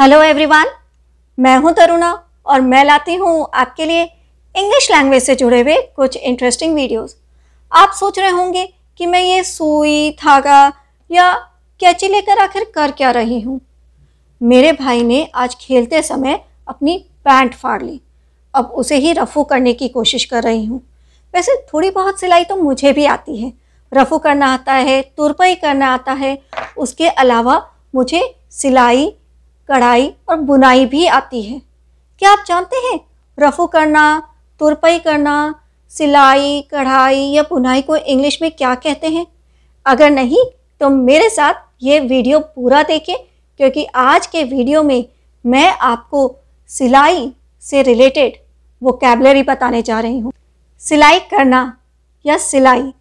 hello everyone मैं हूं तरुणा और मैं लाती हूं आपके लिए इंग्लिश लैंग्वेज से जुड़े हुए कुछ इंटरेस्टिंग वीडियोस आप सोच रहे होंगे कि मैं ये सुई धागा या कैची लेकर आखिर कर क्या रही हूँ मेरे भाई ने आज खेलते समय अपनी पैंट फाड़ ली अब उसे ही रफू करने की कोशिश कर रही हूँ वैसे थोड़ी बहुत सिलाई तो मुझे भी आती है रफू करना आता है तुरपाई करना आता है उसके अलावा मुझे सिलाई कढ़ाई और बुनाई भी आती है क्या आप जानते हैं रफू करना तुरपाई करना सिलाई कढ़ाई या बुनाई को इंग्लिश में क्या कहते हैं अगर नहीं तो मेरे साथ ये वीडियो पूरा देखें क्योंकि आज के वीडियो में मैं आपको सिलाई से रिलेटेड वो कैबलरी बताने जा रही हूँ सिलाई करना या सिलाई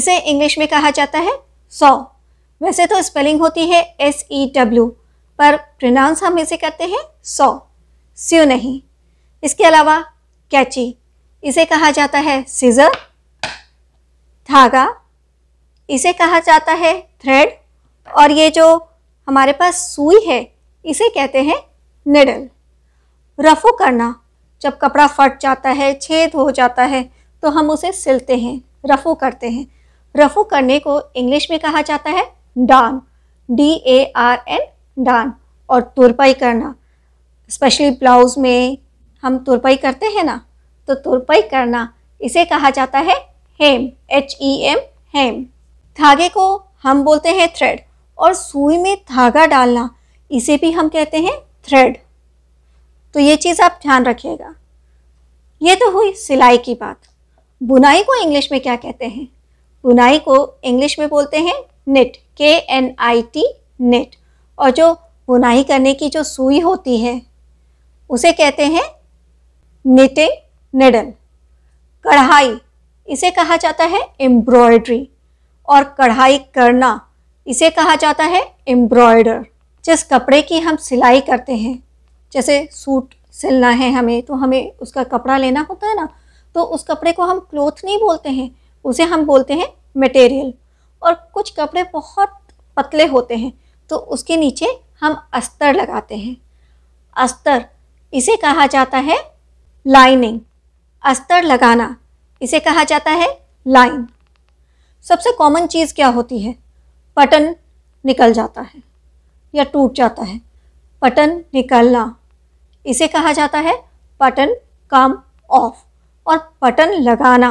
इसे इंग्लिश में कहा जाता है सौ वैसे तो स्पेलिंग होती है एस ई डब्ल्यू पर प्रोनाउंस हम इसे कहते हैं सौ स्यू नहीं इसके अलावा कैची इसे कहा जाता है सीजर धागा इसे कहा जाता है थ्रेड और ये जो हमारे पास सुई है इसे कहते हैं निडल रफू करना जब कपड़ा फट जाता है छेद हो जाता है तो हम उसे सिलते हैं रफू करते हैं रफू करने को इंग्लिश में कहा जाता है darn D A R N darn और तुरपाई करना स्पेशली ब्लाउज़ में हम तुरपाई करते हैं ना तो तुरपाई करना इसे कहा जाता है हेम एच ई एम हेम धागे को हम बोलते हैं थ्रेड और सुई में धागा डालना इसे भी हम कहते हैं थ्रेड तो ये चीज़ आप ध्यान रखिएगा ये तो हुई सिलाई की बात बुनाई को इंग्लिश में क्या कहते हैं बुनाई को इंग्लिश में बोलते हैं नेट के एन आई टी नेट और जो बुनाई करने की जो सुई होती है उसे कहते हैं निटिंग निडल कढ़ाई इसे कहा जाता है एम्ब्रॉयड्री और कढ़ाई करना इसे कहा जाता है एम्ब्रॉयडर जिस कपड़े की हम सिलाई करते हैं जैसे सूट सिलना है हमें तो हमें उसका कपड़ा लेना होता है ना तो उस कपड़े को हम क्लोथ नहीं बोलते हैं उसे हम बोलते हैं मटेरियल और कुछ कपड़े बहुत पतले होते हैं तो उसके नीचे हम अस्तर लगाते हैं अस्तर इसे कहा जाता है लाइनिंग अस्तर लगाना इसे कहा जाता है लाइन सबसे कॉमन चीज़ क्या होती है पटन निकल जाता है या टूट जाता है पटन निकलना इसे कहा जाता है पटन कम ऑफ और पटन लगाना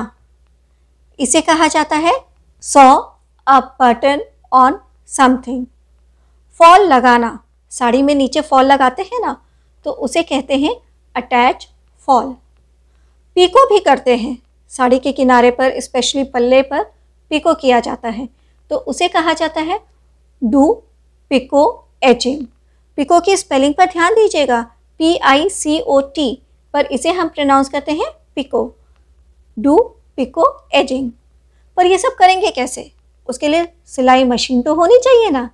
इसे कहा जाता है sew a button on something fall लगाना साड़ी में नीचे फॉल लगाते हैं ना तो उसे कहते हैं अटैच फॉल पीको भी करते हैं साड़ी के किनारे पर स्पेशली पल्ले पर पिको किया जाता है तो उसे कहा जाता है डू पिको एचिंग पिको की स्पेलिंग पर ध्यान दीजिएगा P I C O T पर इसे हम प्रोनाउंस करते हैं पिको डू पिको एजिंग पर ये सब करेंगे कैसे उसके लिए सिलाई मशीन तो होनी चाहिए ना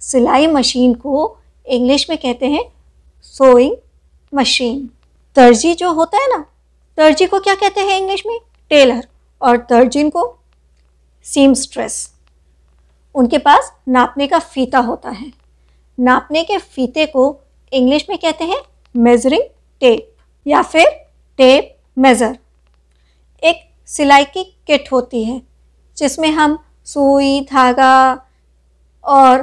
सिलाई मशीन को इंग्लिश में कहते हैं सोइंग मशीन दर्जी जो होता है ना दर्जी को क्या कहते हैं इंग्लिश में टेलर और दर्जिन को सीम स्ट्रेस उनके पास नापने का फीता होता है नापने के फीते को इंग्लिश में कहते हैं मेजरिंग टेप या फिर टेप मेज़र एक सिलाई की किट होती है जिसमें हम सुई धागा और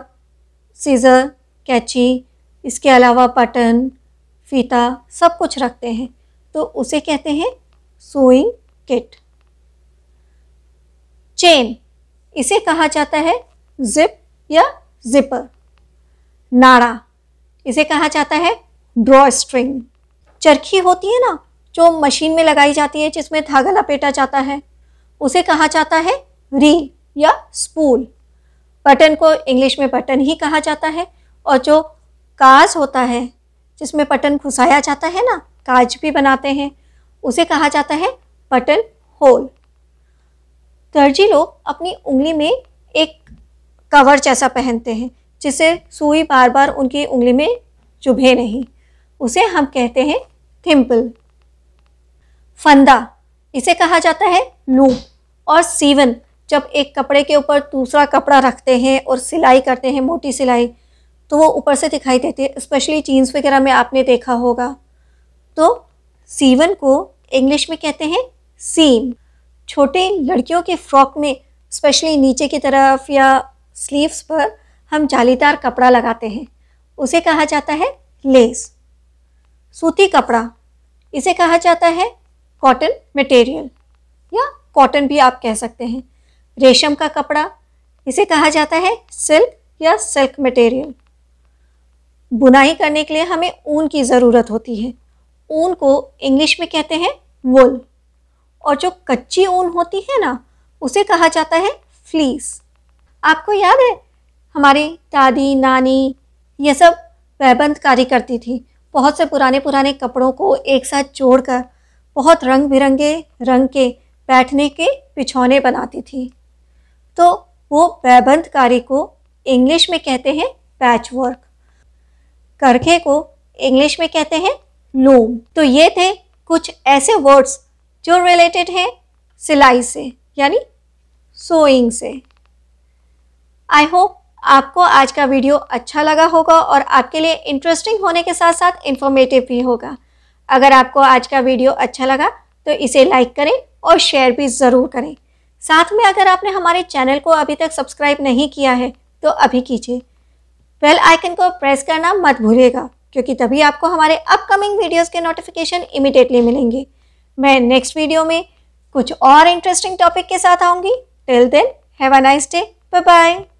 सीज़र कैची इसके अलावा पटन फीता सब कुछ रखते हैं तो उसे कहते हैं सोइंग किट चेन इसे कहा जाता है जिप या जिपर नाड़ा इसे कहा जाता है ड्रॉ स्ट्रिंग चरखी होती है ना जो मशीन में लगाई जाती है जिसमें धागा लपेटा जाता है उसे कहा जाता है री या स्पूल बटन को इंग्लिश में बटन ही कहा जाता है और जो काज होता है जिसमें बटन घुसाया जाता है ना काज भी बनाते हैं उसे कहा जाता है बटन होल दर्जी लोग अपनी उंगली में एक कवर जैसा पहनते हैं जिसे सुई बार बार उनकी उंगली में चुभे नहीं उसे हम कहते हैं थिम्पल फंदा इसे कहा जाता है लूप और सीवन जब एक कपड़े के ऊपर दूसरा कपड़ा रखते हैं और सिलाई करते हैं मोटी सिलाई तो वो ऊपर से दिखाई देती है स्पेशली जीन्स वगैरह में आपने देखा होगा तो सीवन को इंग्लिश में कहते हैं सीम छोटे लड़कियों के फ्रॉक में स्पेशली नीचे की तरफ या स्लीव्स पर हम जालीदार कपड़ा लगाते हैं उसे कहा जाता है लेस सूती कपड़ा इसे कहा जाता है कॉटन मटेरियल या कॉटन भी आप कह सकते हैं रेशम का कपड़ा इसे कहा जाता है सिल्क या सिल्क मटेरियल बुनाई करने के लिए हमें ऊन की ज़रूरत होती है ऊन को इंग्लिश में कहते हैं वुल और जो कच्ची ऊन होती है ना उसे कहा जाता है फ्लीस आपको याद है हमारी दादी नानी ये सब वहबंदकारी करती थी बहुत से पुराने पुराने कपड़ों को एक साथ जोड़कर बहुत रंग बिरंगे रंग के बैठने के बिछौने बनाती थी तो वो वैबंधकारी को इंग्लिश में कहते हैं पैच वर्क करघे को इंग्लिश में कहते हैं लूम तो ये थे कुछ ऐसे वर्ड्स जो रिलेटेड हैं सिलाई से यानी सोइंग से आई होप आपको आज का वीडियो अच्छा लगा होगा और आपके लिए इंटरेस्टिंग होने के साथ साथ इन्फॉर्मेटिव भी होगा अगर आपको आज का वीडियो अच्छा लगा तो इसे लाइक करें और शेयर भी ज़रूर करें साथ में अगर आपने हमारे चैनल को अभी तक सब्सक्राइब नहीं किया है तो अभी कीजिए बेल आइकन को प्रेस करना मत भूलिएगा क्योंकि तभी आपको हमारे अपकमिंग वीडियोस के नोटिफिकेशन इमिडिएटली मिलेंगे मैं नेक्स्ट वीडियो में कुछ और इंटरेस्टिंग टॉपिक के साथ आऊँगी till then have a nice day bye bye